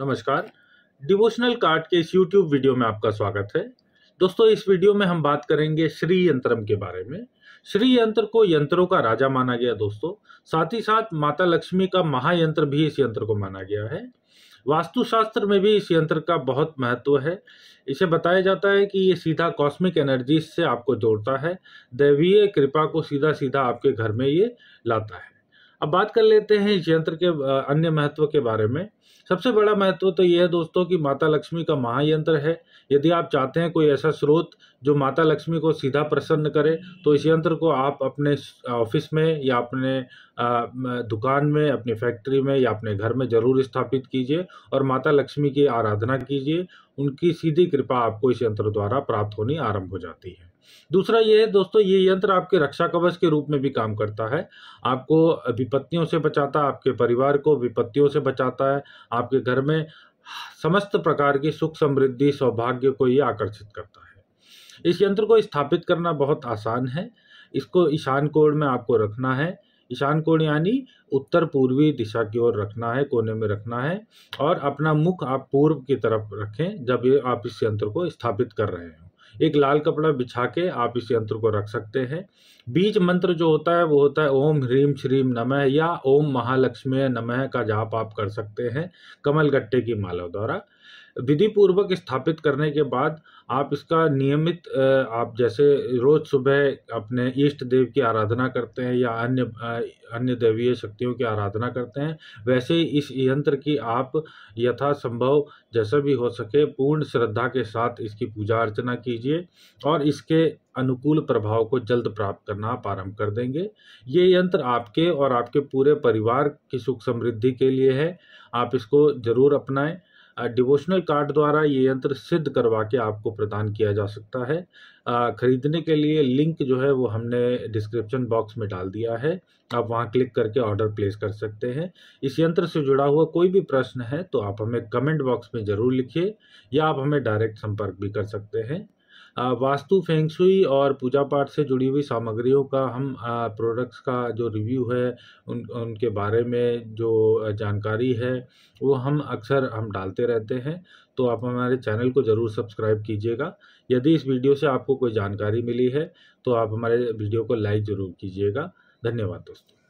नमस्कार devotional card के इस यूट्यूब वीडियो में आपका स्वागत है दोस्तों इस वीडियो में हम बात करेंगे श्री यंत्रम के बारे में श्री यंत्र को यंत्रों का राजा माना गया दोस्तों साथ ही साथ माता लक्ष्मी का महायंत्र भी इस यंत्र को माना गया है वास्तुशास्त्र में भी इस यंत्र का बहुत महत्व है इसे बताया जाता है कि ये सीधा कॉस्मिक एनर्जी से आपको जोड़ता है दैवीय कृपा को सीधा सीधा आपके घर में ये लाता है अब बात कर लेते हैं इस यंत्र के अन्य महत्व के बारे में सबसे बड़ा महत्व तो यह है दोस्तों कि माता लक्ष्मी का महायंत्र है यदि आप चाहते हैं कोई ऐसा स्रोत जो माता लक्ष्मी को सीधा प्रसन्न करे तो इस यंत्र को आप अपने ऑफिस में या अपने दुकान में अपनी फैक्ट्री में या अपने घर में जरूर स्थापित कीजिए और माता लक्ष्मी की आराधना कीजिए उनकी सीधी कृपा आपको इस यंत्र द्वारा प्राप्त होनी आरंभ हो जाती है दूसरा ये है दोस्तों ये यंत्र आपके रक्षा कवच के रूप में भी काम करता है आपको विपत्तियों से बचाता है आपके परिवार को विपत्तियों से बचाता है आपके घर में समस्त प्रकार की सुख समृद्धि सौभाग्य को ये आकर्षित करता है इस यंत्र को स्थापित करना बहुत आसान है इसको ईशान कोण में आपको रखना है ईशान कोण यानी उत्तर पूर्वी दिशा की ओर रखना है कोने में रखना है और अपना मुख आप पूर्व की तरफ रखें जब ये आप इस यंत्र को स्थापित कर रहे हो एक लाल कपड़ा बिछा के आप इस यंत्र को रख सकते हैं बीज मंत्र जो होता है वो होता है ओम ह्रीम श्रीम नमः या ओम महालक्ष्मी नमः का जाप आप कर सकते हैं कमल गट्टे की माला द्वारा विधि पूर्वक स्थापित करने के बाद आप इसका नियमित आप जैसे रोज सुबह अपने इष्ट देव की आराधना करते हैं या अन्य अन्य देवीय शक्तियों की आराधना करते हैं वैसे ही इस यंत्र की आप यथासंभव जैसा भी हो सके पूर्ण श्रद्धा के साथ इसकी पूजा अर्चना कीजिए और इसके अनुकूल प्रभाव को जल्द प्राप्त करना आप आरम्भ कर देंगे ये यंत्र आपके और आपके पूरे परिवार की सुख समृद्धि के लिए है आप इसको जरूर अपनाएं डिवोशनल कार्ड द्वारा ये यंत्र सिद्ध करवा के आपको प्रदान किया जा सकता है ख़रीदने के लिए लिंक जो है वो हमने डिस्क्रिप्शन बॉक्स में डाल दिया है आप वहाँ क्लिक करके ऑर्डर प्लेस कर सकते हैं इस यंत्र से जुड़ा हुआ कोई भी प्रश्न है तो आप हमें कमेंट बॉक्स में ज़रूर लिखिए या आप हमें डायरेक्ट संपर्क भी कर सकते हैं वास्तु फेंगसुई और पूजा पाठ से जुड़ी हुई सामग्रियों का हम प्रोडक्ट्स का जो रिव्यू है उन उनके बारे में जो जानकारी है वो हम अक्सर हम डालते रहते हैं तो आप हमारे चैनल को ज़रूर सब्सक्राइब कीजिएगा यदि इस वीडियो से आपको कोई जानकारी मिली है तो आप हमारे वीडियो को लाइक ज़रूर कीजिएगा धन्यवाद दोस्तों